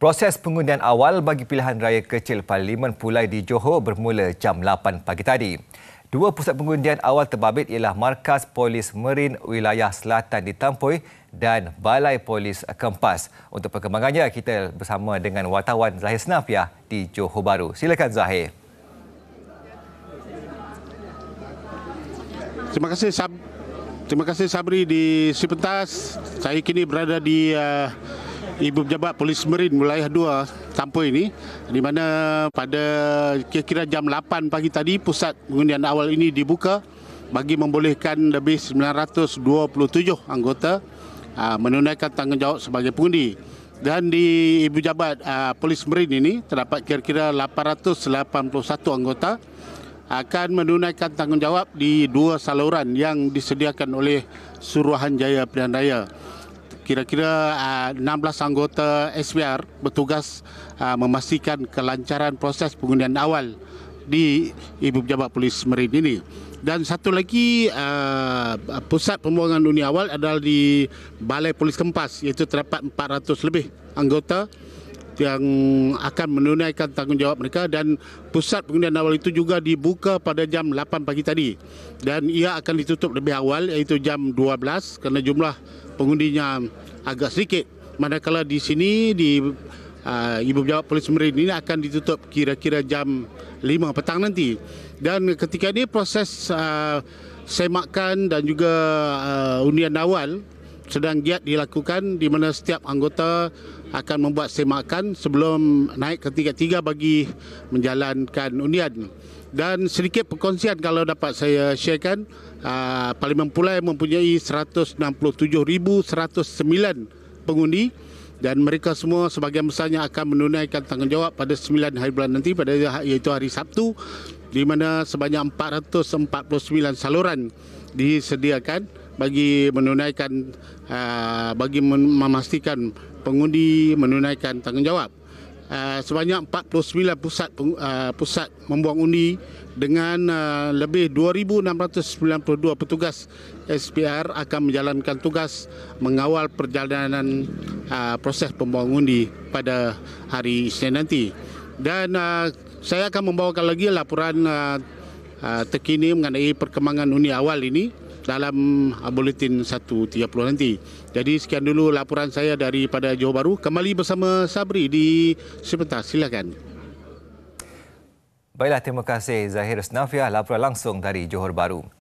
Proses pengundian awal bagi pilihan raya kecil Parlimen Pulai di Johor bermula jam 8 pagi tadi. Dua pusat pengundian awal terbabit ialah Markas Polis Merin Wilayah Selatan di Tampoi dan Balai Polis Kempas. Untuk perkembangannya, kita bersama dengan wartawan Zahir Senafiah di Johor Baru. Silakan Zahir. Terima kasih, Sab- Terima kasih Sabri di Sipentas. Saya kini berada di uh, ibu pejabat polis Merin wilayah 2 tanpa ini di mana pada kira-kira jam 8 pagi tadi pusat pengundian awal ini dibuka bagi membolehkan lebih 927 anggota ah, menunaikan tanggungjawab sebagai pengundi dan di ibu jabat uh, ah, polis Merin ini terdapat kira-kira 881 anggota akan menunaikan tanggungjawab di dua saluran yang disediakan oleh Suruhanjaya Pilihan Raya kira-kira uh, ah, 16 anggota SPR bertugas uh, memastikan kelancaran proses pengundian awal di Ibu Pejabat Polis Merin ini. Dan satu lagi uh, pusat pembuangan dunia awal adalah di Balai Polis Kempas iaitu terdapat 400 lebih anggota yang akan menunaikan tanggungjawab mereka dan pusat pengundian awal itu juga dibuka pada jam 8 pagi tadi dan ia akan ditutup lebih awal iaitu jam 12 kerana jumlah pengundinya agak sedikit manakala di sini di uh, ibu pejabat polis Merin ini akan ditutup kira-kira jam 5 petang nanti dan ketika ini proses uh, semakan dan juga uh, undian awal sedang giat dilakukan di mana setiap anggota akan membuat semakan sebelum naik ketiga tiga bagi menjalankan undian. Dan sedikit perkongsian kalau dapat saya sharekan, ah, Parlimen Pulai mempunyai 167,109 pengundi dan mereka semua sebagian besarnya akan menunaikan tanggungjawab pada 9 hari bulan nanti pada iaitu hari Sabtu di mana sebanyak 449 saluran disediakan bagi menunaikan uh, bagi memastikan pengundi menunaikan tanggungjawab uh, sebanyak 49 pusat uh, pusat membuang undi dengan uh, lebih 2692 petugas SPR akan menjalankan tugas mengawal perjalanan uh, proses pembuang undi pada hari Isnin nanti dan uh, saya akan membawakan lagi laporan uh, Ah, terkini mengenai perkembangan dunia awal ini dalam ah, buletin 1.30 nanti. Jadi sekian dulu laporan saya daripada Johor Bahru. Kembali bersama Sabri di sebentar. Silakan. Baiklah, terima kasih Zahir Snafiah, laporan langsung dari Johor Bahru.